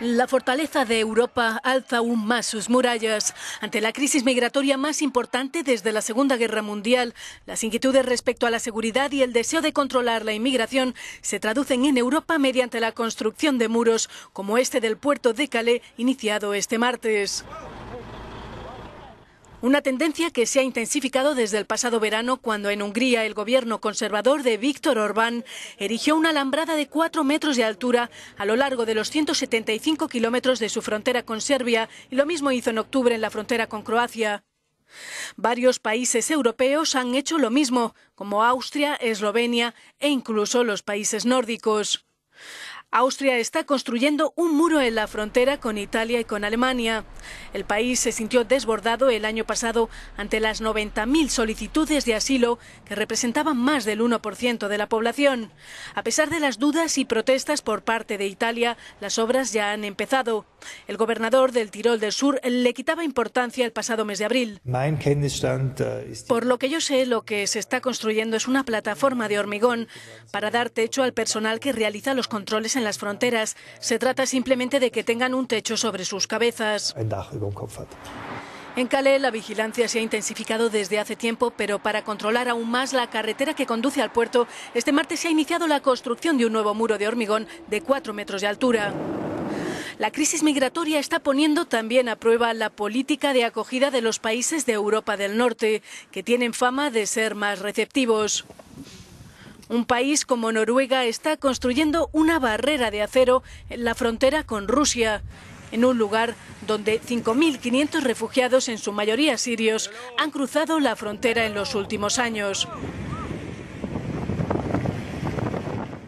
La fortaleza de Europa alza aún más sus murallas. Ante la crisis migratoria más importante desde la Segunda Guerra Mundial, las inquietudes respecto a la seguridad y el deseo de controlar la inmigración se traducen en Europa mediante la construcción de muros, como este del puerto de Calais, iniciado este martes. Una tendencia que se ha intensificado desde el pasado verano cuando en Hungría el gobierno conservador de Víctor Orbán erigió una alambrada de 4 metros de altura a lo largo de los 175 kilómetros de su frontera con Serbia y lo mismo hizo en octubre en la frontera con Croacia. Varios países europeos han hecho lo mismo, como Austria, Eslovenia e incluso los países nórdicos. Austria está construyendo un muro en la frontera con Italia y con Alemania. El país se sintió desbordado el año pasado ante las 90.000 solicitudes de asilo que representaban más del 1% de la población. A pesar de las dudas y protestas por parte de Italia, las obras ya han empezado. El gobernador del Tirol del Sur le quitaba importancia el pasado mes de abril. Äh, por lo que yo sé, lo que se está construyendo es una plataforma de hormigón para dar techo al personal que realiza los controles en las fronteras. Se trata simplemente de que tengan un techo sobre sus cabezas. En Calais la vigilancia se ha intensificado desde hace tiempo, pero para controlar aún más la carretera que conduce al puerto, este martes se ha iniciado la construcción de un nuevo muro de hormigón de 4 metros de altura. La crisis migratoria está poniendo también a prueba la política de acogida de los países de Europa del Norte, que tienen fama de ser más receptivos. Un país como Noruega está construyendo una barrera de acero en la frontera con Rusia en un lugar donde 5.500 refugiados, en su mayoría sirios, han cruzado la frontera en los últimos años.